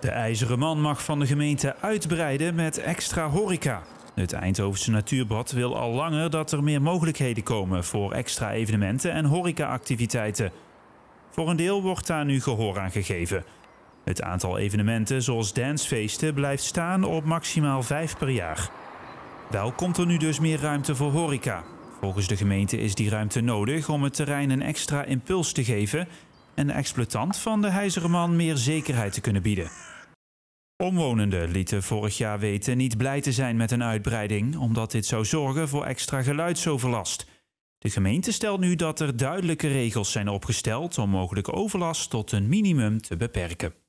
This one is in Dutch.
De IJzeren Man mag van de gemeente uitbreiden met extra horeca. Het Eindhovense Natuurbad wil al langer dat er meer mogelijkheden komen voor extra evenementen en horecaactiviteiten. Voor een deel wordt daar nu gehoor aan gegeven. Het aantal evenementen zoals dancefeesten blijft staan op maximaal vijf per jaar. Wel komt er nu dus meer ruimte voor horeca. Volgens de gemeente is die ruimte nodig om het terrein een extra impuls te geven en de exploitant van de IJzeren Man meer zekerheid te kunnen bieden. Omwonenden lieten vorig jaar weten niet blij te zijn met een uitbreiding, omdat dit zou zorgen voor extra geluidsoverlast. De gemeente stelt nu dat er duidelijke regels zijn opgesteld om mogelijke overlast tot een minimum te beperken.